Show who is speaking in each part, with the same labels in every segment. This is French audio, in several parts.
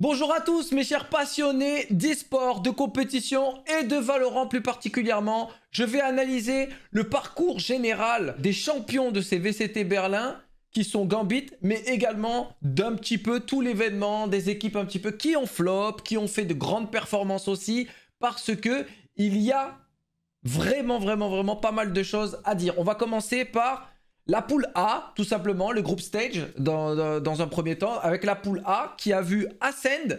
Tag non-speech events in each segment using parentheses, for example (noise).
Speaker 1: Bonjour à tous mes chers passionnés d'e-sport, de compétition et de Valorant plus particulièrement. Je vais analyser le parcours général des champions de ces VCT Berlin qui sont Gambit, mais également d'un petit peu tout l'événement, des équipes un petit peu qui ont flop, qui ont fait de grandes performances aussi, parce que il y a vraiment, vraiment, vraiment pas mal de choses à dire. On va commencer par la poule A, tout simplement, le groupe stage dans, un premier temps, avec la poule A qui a vu Ascend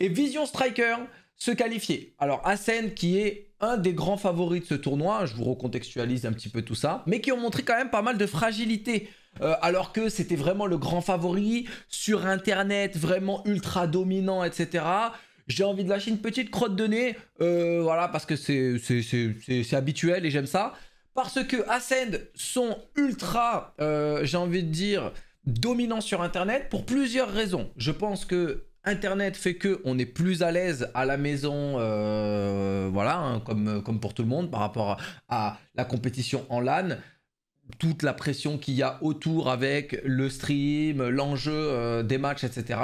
Speaker 1: et Vision Striker se qualifier. Alors Ascend qui est un des grands favoris de ce tournoi, je vous recontextualise un petit peu tout ça, mais qui ont montré quand même pas mal de fragilité. Euh, alors que c'était vraiment le grand favori sur internet, vraiment ultra dominant, etc. J'ai envie de lâcher une petite crotte de nez, euh, voilà, parce que c'est habituel et j'aime ça. Parce que Ascend sont ultra, euh, j'ai envie de dire, dominants sur Internet pour plusieurs raisons. Je pense que Internet fait que on est plus à l'aise à la maison, euh, voilà, hein, comme, comme pour tout le monde, par rapport à, la compétition en LAN toute la pression qu'il y a autour avec le stream, l'enjeu euh, des matchs, etc.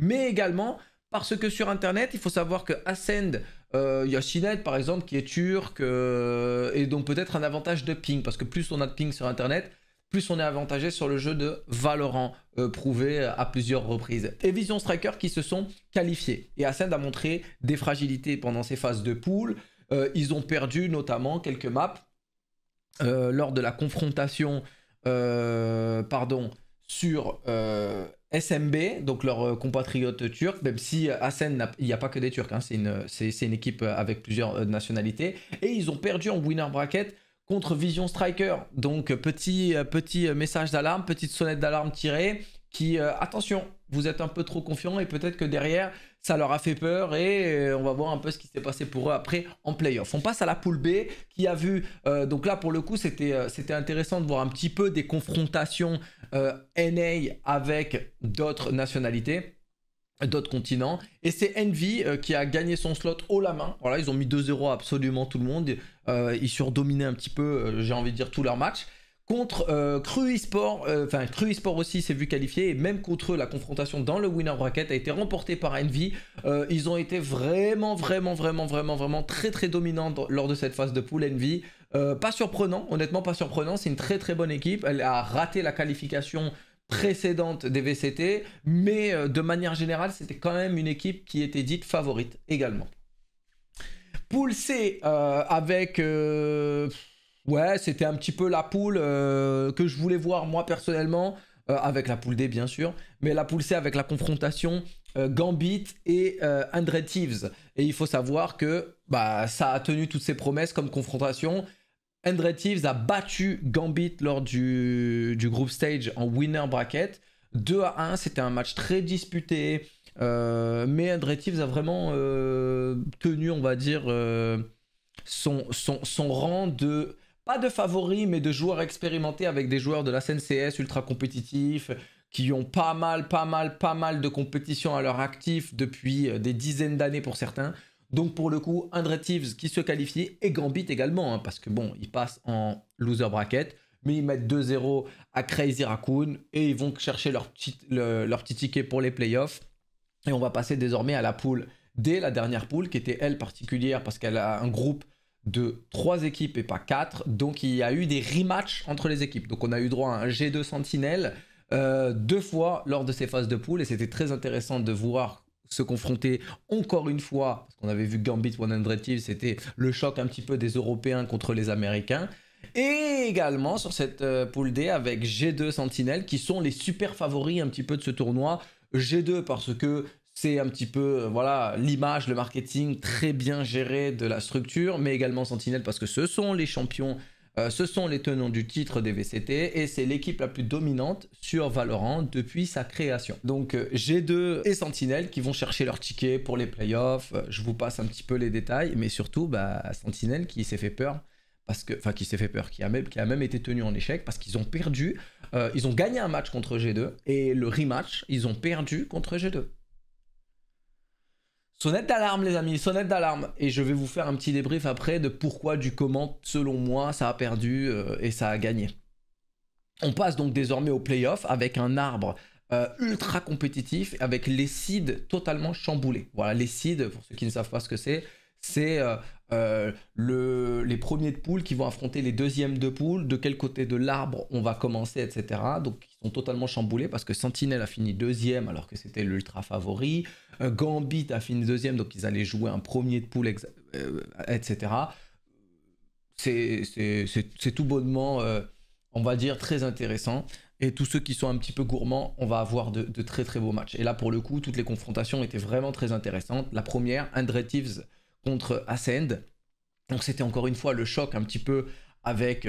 Speaker 1: Mais également parce que sur Internet, il faut savoir que Ascend euh, par exemple qui est turc euh, et donc peut-être un avantage de ping parce que plus on a de ping sur internet plus on est avantagé sur le jeu de Valorant euh, prouvé à plusieurs reprises et Vision Striker qui se sont qualifiés et Ascend a montré des fragilités pendant ces phases de poule euh, ils ont perdu notamment quelques maps lors de la confrontation pardon sur euh, SMB, donc leurs euh, compatriotes turcs, même si euh, Asen, il n'y a pas que des Turcs, hein, c'est une, équipe avec plusieurs nationalités, et ils ont perdu en winner bracket contre Vision Striker. Donc petit, petit message d'alarme, petite sonnette d'alarme tirée, qui, euh, attention, vous êtes un peu trop confiant et peut-être que derrière, ça leur a fait peur et euh, on va voir un peu ce qui s'est passé pour eux après en playoff. On passe à la poule B qui a vu, euh, donc là pour le coup, c'était intéressant de voir un petit peu des confrontations NA avec d'autres nationalités d'autres continents. Et c'est Envy qui a gagné son slot haut la main. Voilà, ils ont mis 2-0 absolument tout le monde. ils surdominaient un petit peu, j'ai envie de dire, tous leurs matchs contre euh, Cru eSport, euh, enfin Cru eSport aussi s'est vu qualifié, et même contre eux, la confrontation dans le winner bracket a été remportée par Envy. Euh, ils ont été vraiment, vraiment, vraiment, vraiment, vraiment très, très dominants lors de cette phase de poule Envy. pas surprenant, honnêtement pas surprenant, c'est une très, très bonne équipe. Elle a raté la qualification précédente des VCT, mais de manière générale, c'était quand même une équipe qui était dite favorite également. Pool C avec... Ouais, c'était un petit peu la poule euh, que je voulais voir moi personnellement, euh, avec la poule D bien sûr, mais la poule C avec la confrontation euh, Gambit et André Thieves. Et il faut savoir que bah, ça a tenu toutes ses promesses comme confrontation. André Thieves a battu Gambit lors du, du group stage en winner bracket. 2 à 1, c'était un match très disputé, mais André Thieves a vraiment tenu, on va dire, son, son, son rang de pas de favoris, mais de joueurs expérimentés avec des joueurs de la CS ultra compétitifs, qui ont pas mal, pas mal, pas mal de compétitions à leur actif depuis euh, des dizaines d'années pour certains. Donc pour le coup, Andre Thieves qui se qualifie et Gambit également, hein, parce que bon, ils passent en loser bracket, mais ils mettent 2-0 à Crazy Raccoon et ils vont chercher leur petit, leur ticket pour les playoffs. Et on va passer désormais à la poule dès la dernière poule, qui était elle particulière parce qu'elle a un groupe de trois équipes et pas quatre. Donc il y a eu des rematchs entre les équipes. Donc on a eu droit à un G2 Sentinel euh, deux fois lors de ces phases de poule et c'était très intéressant de voir se confronter encore une fois, parce qu'on avait vu Gambit 100 Thieves, c'était le choc un petit peu des Européens contre les Américains. Et également sur cette euh, poule D avec G2 Sentinel qui sont les super favoris un petit peu de ce tournoi. G2 parce que c'est un petit peu euh, voilà l'image, le marketing très bien géré de la structure, mais également Sentinel parce que ce sont les champions, euh, ce sont les tenants du titre des VCT et c'est l'équipe la plus dominante sur Valorant depuis sa création. Donc euh, G2 et Sentinel qui vont chercher leur ticket pour les playoffs. Je vous passe un petit peu les détails, mais surtout bah, Sentinel qui s'est fait peur parce que, enfin, qui s'est fait peur, qui a, même, qui a même été tenu en échec parce qu'ils ont perdu, ils ont gagné un match contre G2 et le rematch, ils ont perdu contre G2. Sonnette d'alarme les amis, sonnette d'alarme. Et je vais vous faire un petit débrief après de pourquoi, du comment, selon moi, ça a perdu euh, et ça a gagné. On passe donc désormais au playoff avec un arbre euh, ultra compétitif, avec les seeds totalement chamboulés. Voilà, les seeds, pour ceux qui ne savent pas ce que c'est, c'est euh, euh, le, les premiers de poule qui vont affronter les deuxièmes de poule, de quel côté de l'arbre on va commencer, etc. Donc ils sont totalement chamboulés parce que Sentinel a fini deuxième alors que c'était l'ultra favori, euh, Gambit a fini deuxième donc ils allaient jouer un premier de poule, etc. C'est tout bonnement, on va dire, très intéressant. Et tous ceux qui sont un petit peu gourmands, on va avoir de, très très beaux matchs. Et là, pour le coup, toutes les confrontations étaient vraiment très intéressantes. La première, Andre contre Ascend. Donc c'était encore une fois le choc un petit peu avec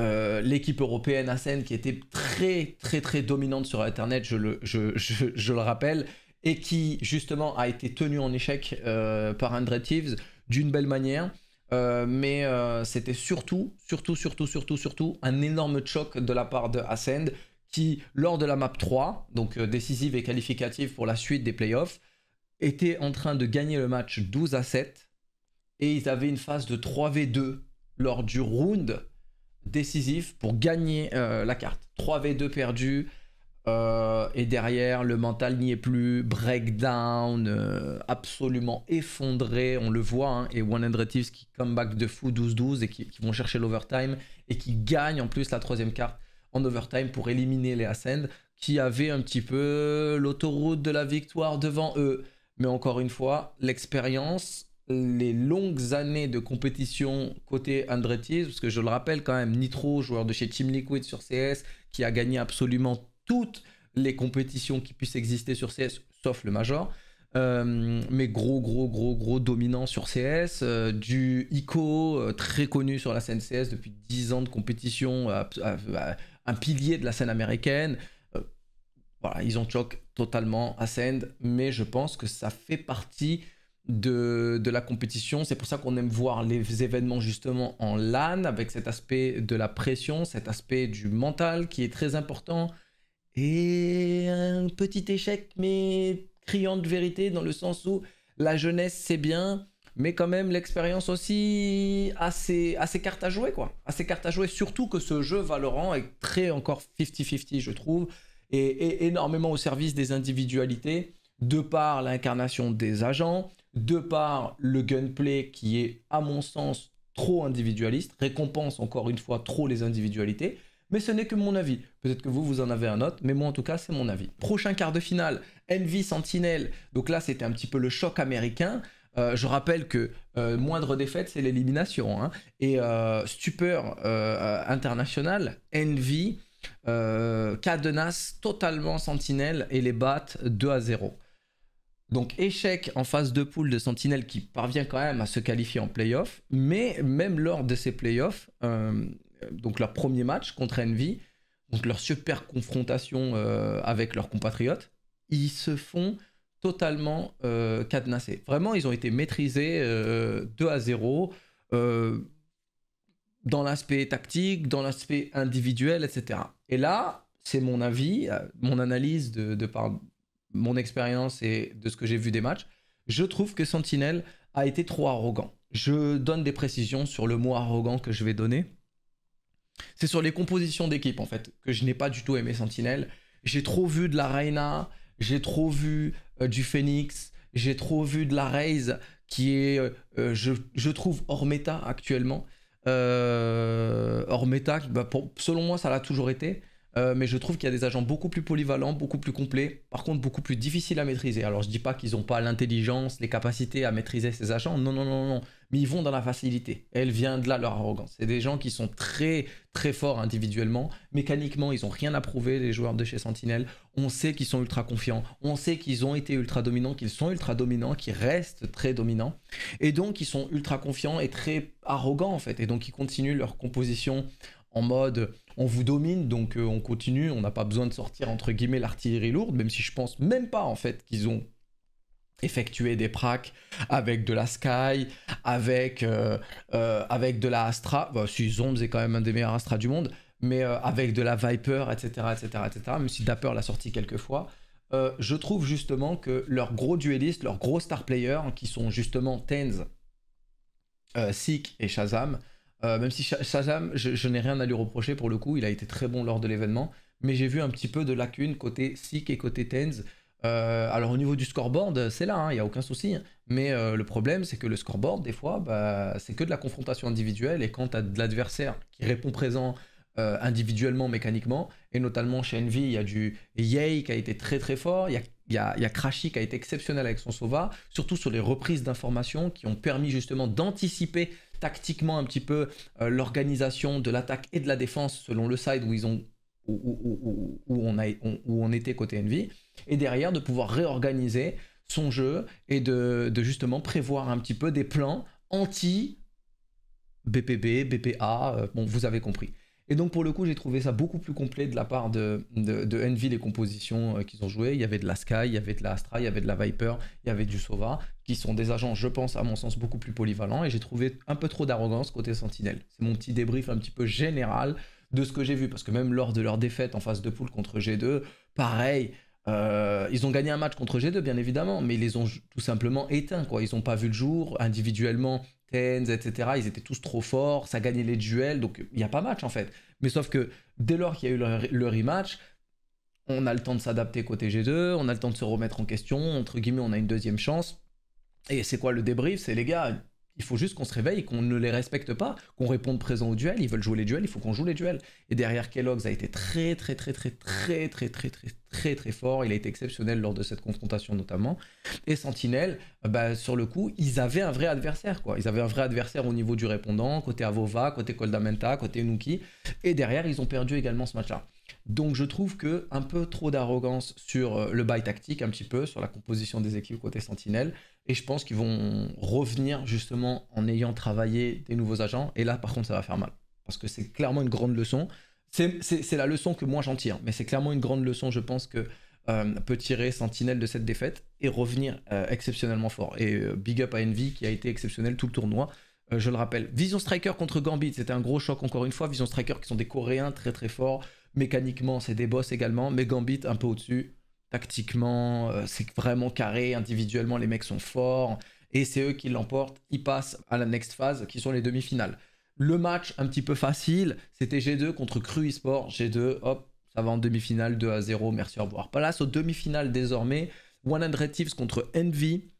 Speaker 1: euh, l'équipe européenne Ascend qui était très très très dominante sur Internet, je le, je, je, je le rappelle, et qui justement a été tenue en échec euh, par Andre Thieves d'une belle manière. Euh, mais c'était surtout, surtout, surtout, surtout, surtout un énorme choc de la part de Ascend qui, lors de la map 3, donc décisive et qualificative pour la suite des playoffs, était en train de gagner le match 12 à 7 et ils avaient une phase de 3v2 lors du round décisif pour gagner euh, la carte. 3v2 perdu, euh, et derrière, le mental n'y est plus, breakdown, euh, absolument effondré, on le voit, hein, et 100 Thieves qui come back de fou 12-12 et qui, qui, vont chercher l'overtime, et qui gagnent en plus la troisième carte en overtime pour éliminer les Ascend, qui avaient un petit peu l'autoroute de la victoire devant eux. Mais encore une fois, l'expérience les longues années de compétition côté Andretti, parce que je le rappelle quand même, Nitro, joueur de chez Team Liquid sur CS, qui a gagné absolument toutes les compétitions qui puissent exister sur CS, sauf le Major. Euh, mais gros, gros, gros, gros dominant sur CS. Euh, du ICO, euh, très connu sur la scène CS depuis 10 ans de compétition, un pilier de la scène américaine. voilà, ils ont choc totalement à mais je pense que ça fait partie de, la compétition. C'est pour ça qu'on aime voir les événements justement en LAN, avec cet aspect de la pression, cet aspect du mental qui est très important. Et un petit échec, mais criant de vérité, dans le sens où la jeunesse, c'est bien, mais quand même l'expérience aussi a ses, cartes à jouer, quoi. A ses cartes à jouer, surtout que ce jeu Valorant est très encore 50-50, je trouve, et, et, énormément au service des individualités, de par l'incarnation des agents, de par le gunplay qui est, à mon sens, trop individualiste, récompense encore une fois trop les individualités. Mais ce n'est que mon avis. Peut-être que vous, vous en avez un autre, mais moi en tout cas, c'est mon avis. Prochain quart de finale, Envy Sentinel. Donc là, c'était un petit peu le choc américain. Euh, je rappelle que euh, moindre défaite, c'est l'élimination. Hein. Et euh, stupeur international, Envy, Cadenas, totalement Sentinel et les battent 2 à 0. Donc échec en phase de poule de Sentinelle qui parvient quand même à se qualifier en playoff, mais même lors de ces playoffs, euh, donc leur premier match contre Envy, donc leur super confrontation euh, avec leurs compatriotes, ils se font totalement euh, cadenasser. Vraiment, ils ont été maîtrisés 2 euh, à 0 dans l'aspect tactique, dans l'aspect individuel, etc. Et là, c'est mon avis, mon analyse de, de par mon expérience et de ce que j'ai vu des matchs, je trouve que Sentinel a été trop arrogant. Je donne des précisions sur le mot arrogant que je vais donner. C'est sur les compositions d'équipe en fait que je n'ai pas du tout aimé Sentinel. J'ai trop vu de la Reina, j'ai trop vu euh, du Phoenix, j'ai trop vu de la Raze qui est, euh, euh, je, trouve, hors méta actuellement. hors méta, bah, selon moi, ça l'a toujours été. Euh, mais je trouve qu'il y a des agents beaucoup plus polyvalents, beaucoup plus complets, par contre beaucoup plus difficiles à maîtriser. Alors je dis pas qu'ils n'ont pas l'intelligence, les capacités à maîtriser ces agents, non, non, non, non, mais ils vont dans la facilité. Elle vient de là leur arrogance. C'est des gens qui sont très, très forts individuellement, mécaniquement, ils n'ont rien à prouver, les joueurs de chez Sentinel. On sait qu'ils sont ultra confiants, on sait qu'ils ont été ultra dominants, qu'ils sont ultra dominants, qu'ils restent très dominants, et donc ils sont ultra confiants et très arrogants en fait, et donc ils continuent leur composition en mode on vous domine, donc euh, on continue, on n'a pas besoin de sortir entre guillemets l'artillerie lourde, même si je pense même pas en fait qu'ils ont effectué des pracs avec de la Sky, avec, euh, euh, avec de la Astra, bah, si Zombs est quand même un des meilleurs Astra du monde, mais avec de la Viper, etc., etc., etc., même si Dapper l'a sorti quelques fois. je trouve justement que leurs gros duellistes, leurs gros star players, qui sont justement Tenz, Sik et Shazam, euh, même si Shazam, je, n'ai rien à lui reprocher pour le coup, il a été très bon lors de l'événement, mais j'ai vu un petit peu de lacunes côté Sikh et côté Tens. Euh, alors au niveau du scoreboard, c'est là, hein, il n'y a aucun souci, hein. mais euh, le problème c'est que le scoreboard, des fois, bah, c'est que de la confrontation individuelle, et quand tu as de l'adversaire qui répond présent individuellement, mécaniquement, et notamment chez Envy, il y a du Yay qui a été très très fort, il y a il Crashy qui a été exceptionnel avec son Sova, surtout sur les reprises d'informations qui ont permis justement d'anticiper tactiquement un petit peu euh, l'organisation de l'attaque et de la défense selon le side où ils ont où, on, a, où on était côté Envy, et derrière de pouvoir réorganiser son jeu et de, justement prévoir un petit peu des plans anti BPB, BPA, euh, bon vous avez compris. Et donc pour le coup, j'ai trouvé ça beaucoup plus complet de la part de, de, Envy, les compositions euh, qu'ils ont jouées. Il y avait de la Sky, il y avait de la Astra, il y avait de la Viper, il y avait du Sova, qui sont des agents, je pense, à mon sens, beaucoup plus polyvalents. Et j'ai trouvé un peu trop d'arrogance côté Sentinelle. C'est mon petit débrief un petit peu général de ce que j'ai vu, parce que même lors de leur défaite en phase de poule contre G2, pareil. Euh, ils ont gagné un match contre G2, bien évidemment, mais ils les ont tout simplement éteints. Quoi. Ils n'ont pas vu le jour. Individuellement, Tens, etc. Ils étaient tous trop forts, ça gagnait les duels, donc il n'y a pas match en fait. Mais sauf que dès lors qu'il y a eu le rematch, on a le temps de s'adapter côté G2, on a le temps de se remettre en question, entre guillemets, on a une deuxième chance. Et c'est quoi le débrief C'est les gars, il faut juste qu'on se réveille qu'on ne les respecte pas, qu'on réponde présent au duel. Ils veulent jouer les duels, il faut qu'on joue les duels. Et derrière, Kellogg's a été très, très, très, très, très, très, très, très, très, très fort. Il a été exceptionnel lors de cette confrontation notamment. Et Sentinel, bah, sur le coup, ils avaient un vrai adversaire, Ils avaient un vrai adversaire au niveau du répondant, côté Avova, côté Coldamenta, côté Nuki. Et derrière, ils ont perdu également ce match-là. Donc je trouve que un peu trop d'arrogance sur euh, le bail tactique, un petit peu, sur la composition des équipes côté Sentinelle. Et je pense qu'ils vont revenir justement en ayant travaillé des nouveaux agents. Et là, par contre, ça va faire mal. Parce que c'est clairement une grande leçon. C'est la leçon que moi j'en tire. Mais c'est clairement une grande leçon, je pense, que euh, peut tirer Sentinelle de cette défaite et revenir euh, exceptionnellement fort. Et big up à Envy qui a été exceptionnel tout le tournoi. je le rappelle. Vision Striker contre Gambit, c'était un gros choc encore une fois. Vision Striker qui sont des Coréens très très forts. Mécaniquement, c'est des boss également, mais Gambit un peu au-dessus. Tactiquement, euh, c'est vraiment carré. Individuellement, les mecs sont forts. Et c'est eux qui l'emportent. Ils passent à la next phase, qui sont les demi-finales. Le match un petit peu facile, c'était G2 contre Cru eSport. G2, hop, ça va en demi-finale 2 à 0. Merci, au revoir. Palace aux demi-finales désormais. 100 Thieves contre Envy.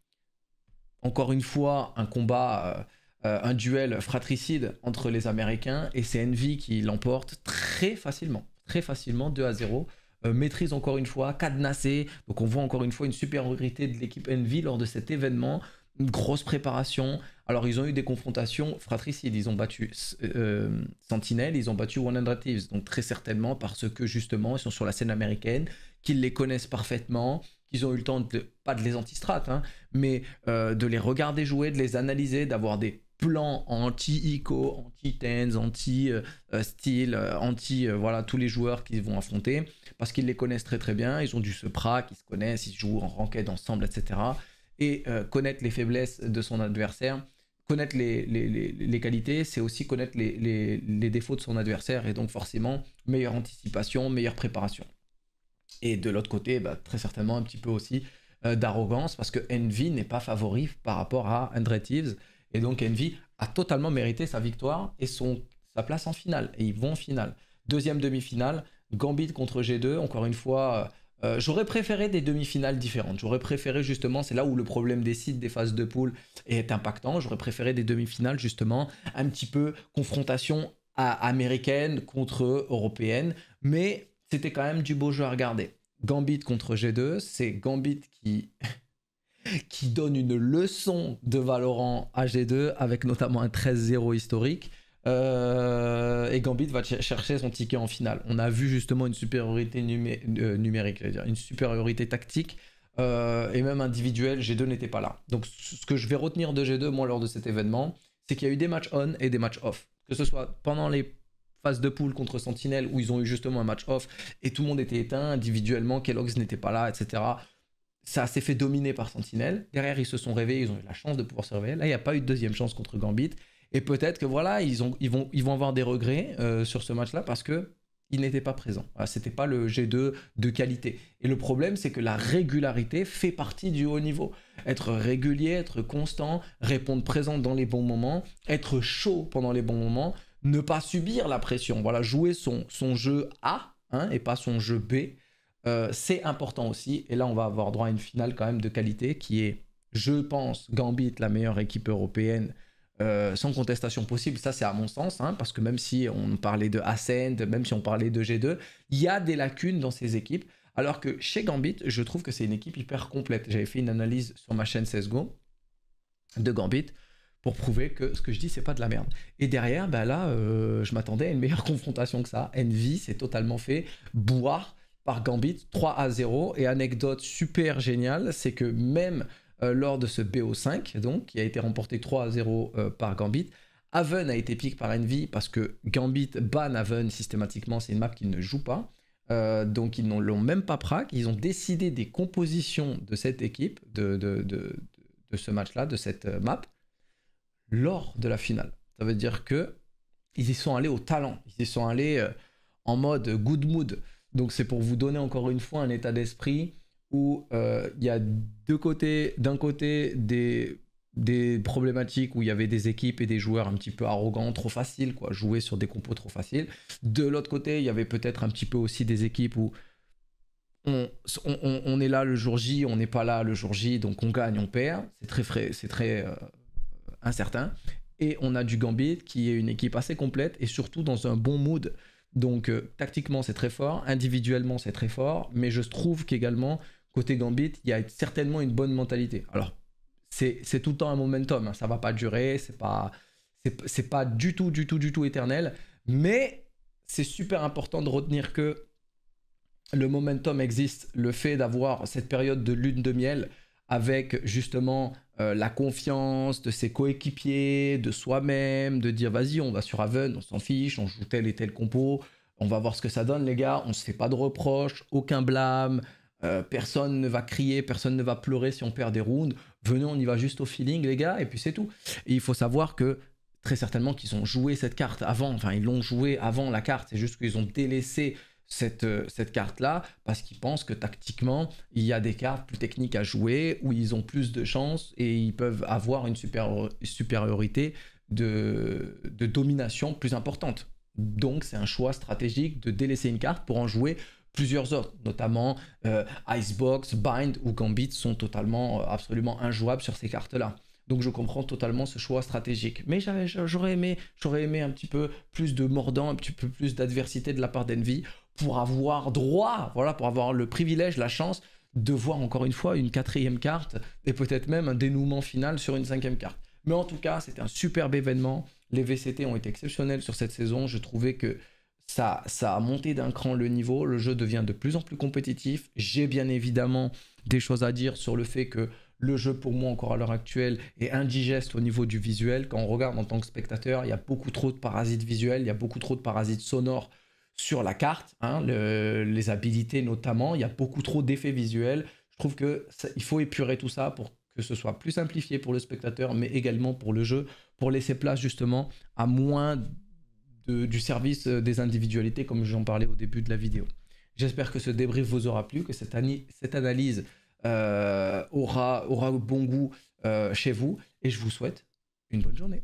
Speaker 1: Encore une fois, un combat, euh, euh, un duel fratricide entre les Américains. Et c'est Envy qui l'emporte très facilement très facilement 2 à 0. Euh, maîtrise encore une fois, cadenassé. Donc on voit encore une fois une supériorité de l'équipe Envy lors de cet événement. Une grosse préparation. Alors ils ont eu des confrontations fratricides. Ils ont battu euh, sentinelle Sentinel, ils ont battu one 100 Thieves. Donc très certainement parce que justement ils sont sur la scène américaine, qu'ils les connaissent parfaitement, qu'ils ont eu le temps de, pas de les antistrates, hein, mais euh, de les regarder jouer, de les analyser, d'avoir des plan anti-ICO, anti-Tens, euh, anti style euh, anti voilà tous les joueurs qu'ils vont affronter parce qu'ils les connaissent très très bien, ils ont du sepra, ils se connaissent, ils jouent en ranked ensemble, etc. Et euh, connaître les faiblesses de son adversaire, connaître les, qualités, c'est aussi connaître les, défauts de son adversaire et donc forcément meilleure anticipation, meilleure préparation. Et de l'autre côté, bah, très certainement un petit peu aussi d'arrogance parce que Envy n'est pas favori par rapport à Andretti et donc Envy a totalement mérité sa victoire et son, sa place en finale. Et ils vont en finale. Deuxième demi-finale, Gambit contre G2. Encore une fois, euh, euh, j'aurais préféré des demi-finales différentes. J'aurais préféré justement, c'est là où le problème des sites des phases de poule est impactant. J'aurais préféré des demi-finales justement un petit peu confrontation américaine contre européenne. Mais c'était quand même du beau jeu à regarder. Gambit contre G2, c'est Gambit qui (laughs) qui donne une leçon de Valorant à g 2 avec notamment un 13-0 historique. Euh, et Gambit va chercher son ticket en finale. On a vu justement une supériorité euh, numérique, dire une supériorité tactique euh, et même individuelle. G2 n'était pas là. Donc ce que je vais retenir de G2 moi lors de cet événement, c'est qu'il y a eu des matchs on et des matchs off. Que ce soit pendant les phases de poule contre Sentinel où ils ont eu justement un match off et tout le monde était éteint individuellement, Kellogg's n'était pas là, etc ça s'est fait dominer par Sentinelle. Derrière, ils se sont réveillés, ils ont eu la chance de pouvoir se réveiller. Là, il n'y a pas eu de deuxième chance contre Gambit. Et peut-être que voilà, ils, vont, avoir des regrets euh, sur ce match-là parce que n'étaient pas présents. Ce C'était pas le G2 de qualité. Et le problème, c'est que la régularité fait partie du haut niveau. Être régulier, être constant, répondre présent dans les bons moments, être chaud pendant les bons moments, ne pas subir la pression. Voilà, jouer son, jeu A hein, et pas son jeu B. Euh, c'est important aussi. Et là, on va avoir droit à une finale quand même de qualité qui est, je pense, Gambit, la meilleure équipe européenne. Euh, sans contestation possible, ça c'est à mon sens, hein, parce que même si on parlait de Ascend, même si on parlait de G2, il y a des lacunes dans ces équipes. Alors que chez Gambit, je trouve que c'est une équipe hyper complète. J'avais fait une analyse sur ma chaîne CSGO de Gambit pour prouver que ce que je dis, c'est pas de la merde. Et derrière, ben là, euh, je m'attendais à une meilleure (laughs) confrontation que ça. Envy, c'est totalement fait. Boire, par Gambit 3 à 0. Et anecdote super géniale, c'est que même euh, lors de ce BO5, donc, qui a été remporté 3 à 0 euh, par Gambit, Aven a été piqué par Envy parce que Gambit ban Aven systématiquement, c'est une map qu'ils ne jouent pas. Euh, donc ils n'ont même pas prac. Ils ont décidé des compositions de cette équipe, de, de ce match-là, de cette map, lors de la finale. Ça veut dire que ils y sont allés au talent. Ils y sont allés en mode good mood. Donc c'est pour vous donner encore une fois un état d'esprit où euh, il y a deux côtés, d'un côté des, des problématiques où il y avait des équipes et des joueurs un petit peu arrogants, trop faciles, quoi, jouer sur des compos trop faciles. De l'autre côté, il y avait peut-être un petit peu aussi des équipes où on, est là le jour J, on n'est pas là le jour J, donc on gagne, on perd. C'est très c'est très euh, incertain. Et on a du Gambit qui est une équipe assez complète et surtout dans un bon mood. Donc euh, tactiquement c'est très fort, individuellement c'est très fort, mais je trouve qu'également côté Gambit, il y a certainement une bonne mentalité. Alors c'est tout le temps un momentum, Ça hein. ça va pas durer, c'est pas c'est pas du tout du tout du tout éternel, mais c'est super important de retenir que le momentum existe, le fait d'avoir cette période de lune de miel avec justement euh, la confiance de ses coéquipiers, de soi-même, de dire vas-y, on va sur Aven on s'en fiche, on joue tel et tel compo, on va voir ce que ça donne, les gars, on se fait pas de reproches, aucun blâme, euh, personne ne va crier, personne ne va pleurer si on perd des rounds. Venez, on y va juste au feeling, les gars, et puis c'est tout. Et il faut savoir que très certainement qu'ils ont joué cette carte avant, enfin ils l'ont joué avant la carte, c'est juste qu'ils ont délaissé euh, cette, carte-là parce qu'ils pensent que tactiquement, il y a des cartes plus techniques à jouer où ils ont plus de chances et ils peuvent avoir une supériorité de, de domination plus importante. Donc c'est un choix stratégique de délaisser une carte pour en jouer plusieurs autres, notamment euh, Icebox, Bind ou Gambit sont totalement, euh, absolument injouables sur ces cartes-là. Donc je comprends totalement ce choix stratégique. Mais j'aurais aimé, j'aurais aimé un petit peu plus de mordant, un petit peu plus d'adversité de la part d'Envy pour avoir droit, voilà, pour avoir le privilège, la chance de voir encore une fois une quatrième carte et peut-être même un dénouement final sur une cinquième carte. Mais en tout cas, c'était un superbe événement. Les VCT ont été exceptionnels sur cette saison. Je trouvais que ça, ça a monté d'un cran le niveau. Le jeu devient de plus en plus compétitif. J'ai bien évidemment des choses à dire sur le fait que le jeu, pour moi, encore à l'heure actuelle, est indigeste au niveau du visuel. Quand on regarde en tant que spectateur, il y a beaucoup trop de parasites visuels, il y a beaucoup trop de parasites sonores sur la carte, hein, le, les habilités notamment. Il y a beaucoup trop d'effets visuels. Je trouve que il faut épurer tout ça pour que ce soit plus simplifié pour le spectateur, mais également pour le jeu, pour laisser place justement à moins du service euh, des individualités, comme j'en parlais au début de la vidéo. J'espère que ce débrief vous aura plu, que cette, cette analyse euh, aura, aura bon goût euh, chez vous, et je vous souhaite une bonne journée.